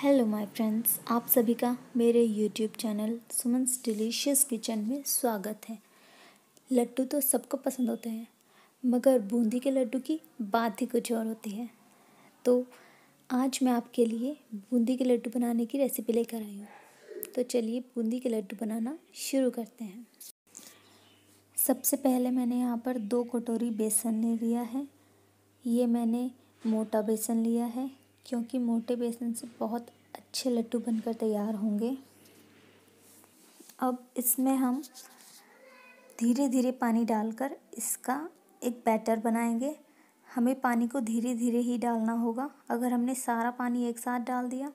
Hello my friends आप सभी का मेरे YouTube channel Suman's delicious kitchen में स्वागत है लड्डू तो सबको पसंद होते हैं मगर बूंदी के लड्डू की बात ही कुछ और होती है तो आज मैं आपके लिए बूंदी के लड्डू बनाने की रेसिपी लेकर आई हूँ तो चलिए बूंदी के लड्डू बनाना शुरू करते हैं सबसे पहले मैंने यहाँ पर दो कटोरी बेसन ले लिया है ये मैंने मोटा बेसन लिया है क्योंकि मोटे बेसन से बहुत अच्छे लड्डू बनकर तैयार होंगे अब इसमें हम धीरे धीरे पानी डालकर इसका एक बैटर बनाएंगे हमें पानी को धीरे धीरे ही डालना होगा अगर हमने सारा पानी एक साथ डाल दिया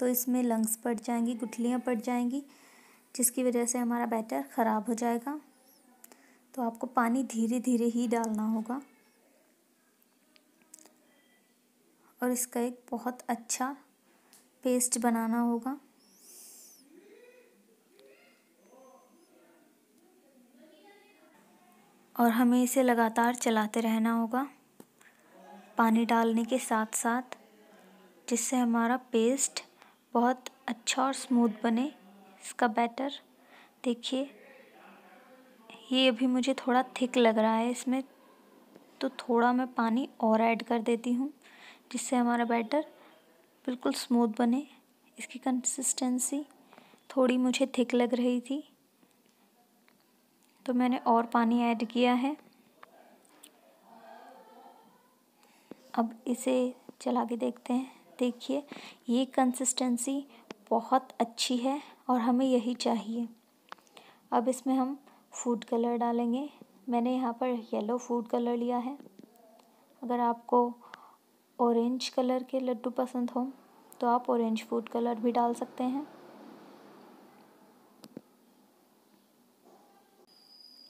तो इसमें लंग्स पड़ जाएंगी गुठलियाँ पड़ जाएंगी जिसकी वजह से हमारा बैटर ख़राब हो जाएगा तो आपको पानी धीरे धीरे ही डालना होगा और इसका एक बहुत अच्छा पेस्ट बनाना होगा और हमें इसे लगातार चलाते रहना होगा पानी डालने के साथ साथ जिससे हमारा पेस्ट बहुत अच्छा और स्मूथ बने इसका बैटर देखिए ये अभी मुझे थोड़ा थिक लग रहा है इसमें तो थोड़ा मैं पानी और ऐड कर देती हूँ जिससे हमारा बैटर बिल्कुल स्मूथ बने इसकी कंसिस्टेंसी थोड़ी मुझे थिक लग रही थी तो मैंने और पानी ऐड किया है अब इसे चला के देखते हैं देखिए ये कंसिस्टेंसी बहुत अच्छी है और हमें यही चाहिए अब इसमें हम फूड कलर डालेंगे मैंने यहाँ पर येलो फूड कलर लिया है अगर आपको ऑरेंज कलर के लड्डू पसंद हो तो आप ऑरेंज फूड कलर भी डाल सकते हैं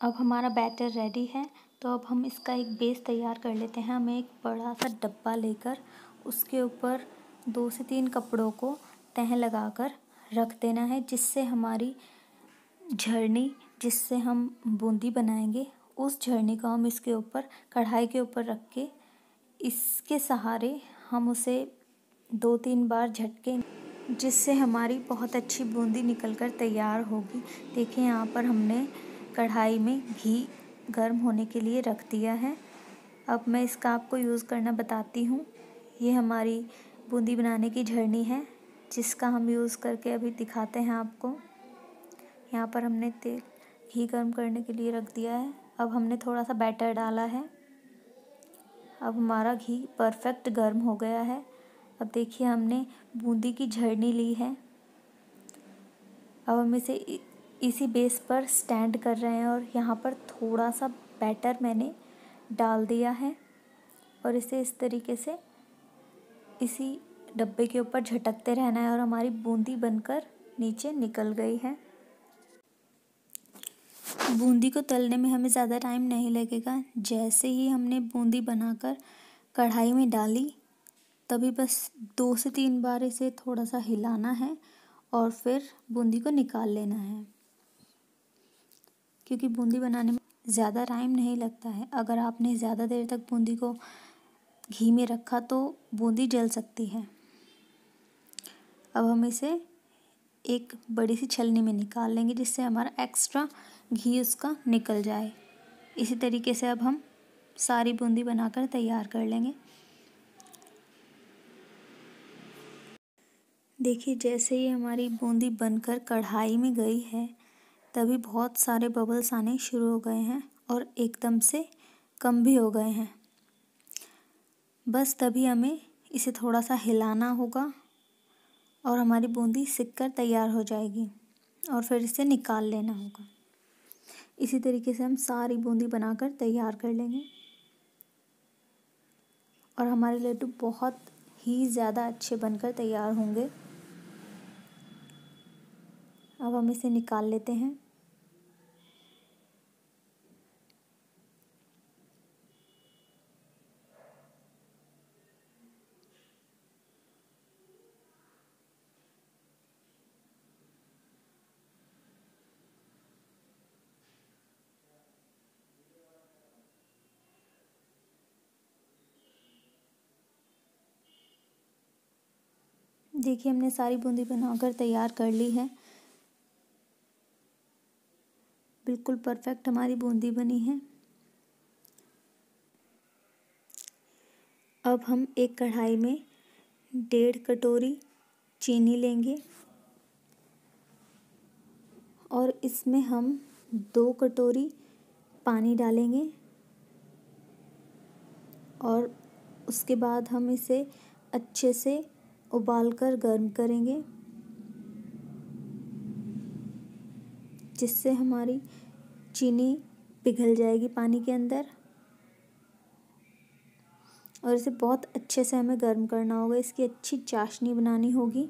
अब हमारा बैटर रेडी है तो अब हम इसका एक बेस तैयार कर लेते हैं हमें एक बड़ा सा डब्बा लेकर उसके ऊपर दो से तीन कपड़ों को तह लगाकर रख देना है जिससे हमारी झरनी जिससे हम बूंदी बनाएंगे उस झरनी को हम इसके ऊपर कढ़ाई के ऊपर रख के इसके सहारे हम उसे दो तीन बार झटकें जिससे हमारी बहुत अच्छी बूंदी निकल कर तैयार होगी देखें यहाँ पर हमने कढ़ाई में घी गर्म होने के लिए रख दिया है अब मैं इसका आपको यूज़ करना बताती हूँ ये हमारी बूंदी बनाने की झरनी है जिसका हम यूज़ करके अभी दिखाते हैं आपको यहाँ पर हमने तेल घी गर्म करने के लिए रख दिया है अब हमने थोड़ा सा बैटर डाला है अब हमारा घी परफेक्ट गर्म हो गया है अब देखिए हमने बूंदी की झड़नी ली है अब हम इसे इसी बेस पर स्टैंड कर रहे हैं और यहाँ पर थोड़ा सा बैटर मैंने डाल दिया है और इसे इस तरीके से इसी डब्बे के ऊपर झटकते रहना है और हमारी बूंदी बनकर नीचे निकल गई है बूंदी को तलने में हमें ज़्यादा टाइम नहीं लगेगा जैसे ही हमने बूंदी बनाकर कढ़ाई में डाली तभी बस दो से तीन बार इसे थोड़ा सा हिलाना है और फिर बूंदी को निकाल लेना है क्योंकि बूंदी बनाने में ज़्यादा टाइम नहीं लगता है अगर आपने ज़्यादा देर तक बूंदी को घी में रखा तो बूंदी जल सकती है अब हम इसे एक बड़ी सी छलनी में निकाल लेंगे जिससे हमारा एक्स्ट्रा घी उसका निकल जाए इसी तरीके से अब हम सारी बूंदी बनाकर तैयार कर लेंगे देखिए जैसे ही हमारी बूंदी बनकर कढ़ाई में गई है तभी बहुत सारे बबल्स आने शुरू हो गए हैं और एकदम से कम भी हो गए हैं बस तभी हमें इसे थोड़ा सा हिलाना होगा और हमारी बूंदी सिक कर तैयार हो जाएगी और फिर इसे निकाल लेना होगा इसी तरीके से हम सारी बूंदी बनाकर तैयार कर लेंगे और हमारे लड्डू बहुत ही ज़्यादा अच्छे बनकर तैयार होंगे अब हम इसे निकाल लेते हैं देखिए हमने सारी बूंदी बनाकर तैयार कर ली है बिल्कुल परफेक्ट हमारी बूंदी बनी है अब हम एक कढ़ाई में डेढ़ कटोरी चीनी लेंगे और इसमें हम दो कटोरी पानी डालेंगे और उसके बाद हम इसे अच्छे से उबाल कर गर्म करेंगे जिससे हमारी चीनी पिघल जाएगी पानी के अंदर और इसे बहुत अच्छे से हमें गर्म करना होगा इसकी अच्छी चाशनी बनानी होगी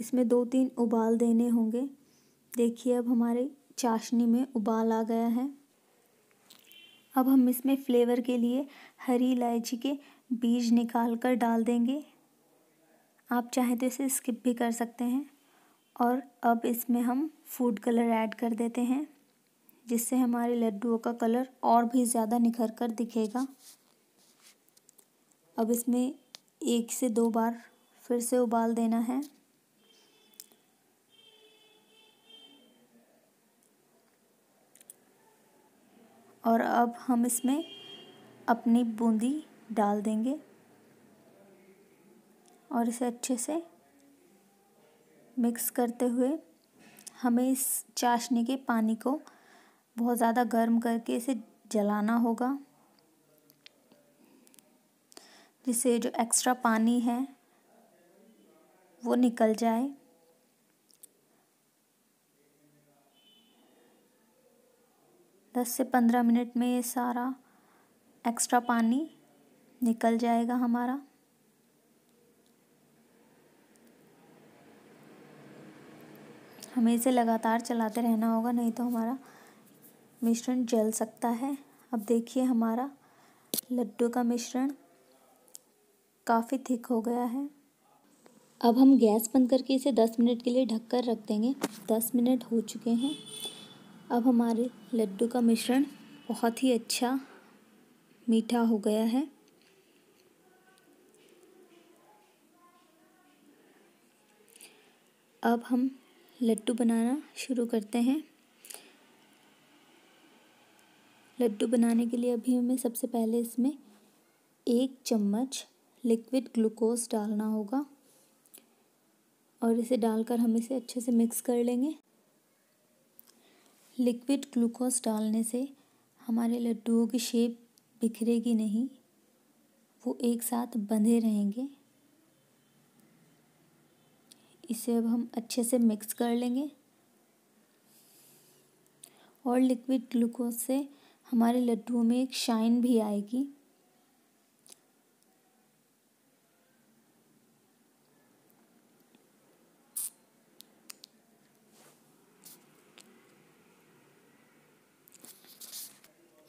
इसमें दो तीन उबाल देने होंगे देखिए अब हमारे चाशनी में उबाल आ गया है अब हम इसमें फ्लेवर के लिए हरी इलायची के बीज निकाल कर डाल देंगे आप चाहे तो इसे स्किप भी कर सकते हैं और अब इसमें हम फूड कलर ऐड कर देते हैं जिससे हमारे लड्डुओं का कलर और भी ज़्यादा निखर कर दिखेगा अब इसमें एक से दो बार फिर से उबाल देना है और अब हम इसमें अपनी बूंदी डाल देंगे और इसे अच्छे से मिक्स करते हुए हमें इस चाशनी के पानी को बहुत ज़्यादा गर्म करके इसे जलाना होगा जिससे जो एक्स्ट्रा पानी है वो निकल जाए 10 से 15 मिनट में ये सारा एक्स्ट्रा पानी निकल जाएगा हमारा हमें इसे लगातार चलाते रहना होगा नहीं तो हमारा मिश्रण जल सकता है अब देखिए हमारा लड्डू का मिश्रण काफ़ी थिक हो गया है अब हम गैस बंद करके इसे 10 मिनट के लिए ढककर रख देंगे 10 मिनट हो चुके हैं अब हमारे लड्डू का मिश्रण बहुत ही अच्छा मीठा हो गया है अब हम लड्डू बनाना शुरू करते हैं लड्डू बनाने के लिए अभी हमें सबसे पहले इसमें एक चम्मच लिक्विड ग्लूकोज डालना होगा और इसे डालकर हम इसे अच्छे से मिक्स कर लेंगे लिक्विड ग्लूकोज डालने से हमारे लड्डुओं की शेप बिखरेगी नहीं वो एक साथ बंधे रहेंगे इसे अब हम अच्छे से मिक्स कर लेंगे और लिक्विड ग्लूकोज से हमारे लड्डुओं में एक शाइन भी आएगी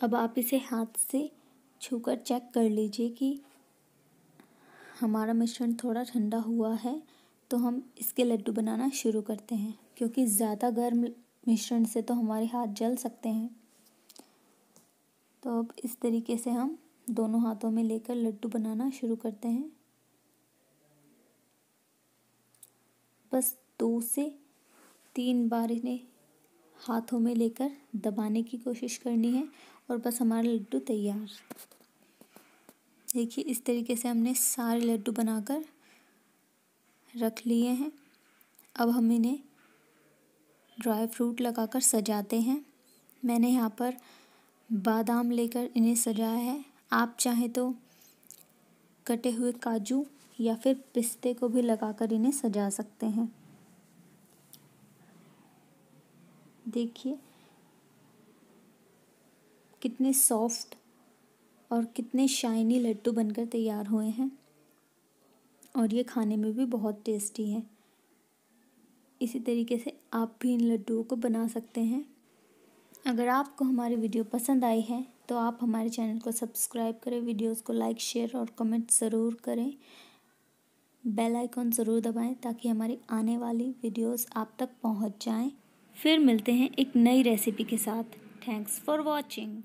अब आप इसे हाथ से छूकर चेक कर लीजिए कि हमारा मिश्रण थोड़ा ठंडा हुआ है तो हम इसके लड्डू बनाना शुरू करते हैं क्योंकि ज़्यादा गर्म मिश्रण से तो हमारे हाथ जल सकते हैं तो अब इस तरीके से हम दोनों हाथों में लेकर लड्डू बनाना शुरू करते हैं बस दो से तीन बार इन्हें हाथों में लेकर दबाने की कोशिश करनी है और बस हमारा लड्डू तैयार देखिए इस तरीके से हमने सारे लड्डू बनाकर रख लिए हैं अब हम इन्हें ड्राई फ्रूट लगाकर सजाते हैं मैंने यहाँ पर बादाम लेकर इन्हें सजाया है आप चाहें तो कटे हुए काजू या फिर पिस्ते को भी लगाकर इन्हें सजा सकते हैं देखिए कितने सॉफ्ट और कितने शाइनी लड्डू बनकर तैयार हुए हैं और ये खाने में भी बहुत टेस्टी है इसी तरीके से आप भी इन लड्डुओं को बना सकते हैं अगर आपको हमारी वीडियो पसंद आई है तो आप हमारे चैनल को सब्सक्राइब करें वीडियोस को लाइक शेयर और कमेंट ज़रूर करें बेल आइकॉन ज़रूर दबाएं ताकि हमारी आने वाली वीडियोस आप तक पहुंच जाएं। फिर मिलते हैं एक नई रेसिपी के साथ थैंक्स फॉर वॉचिंग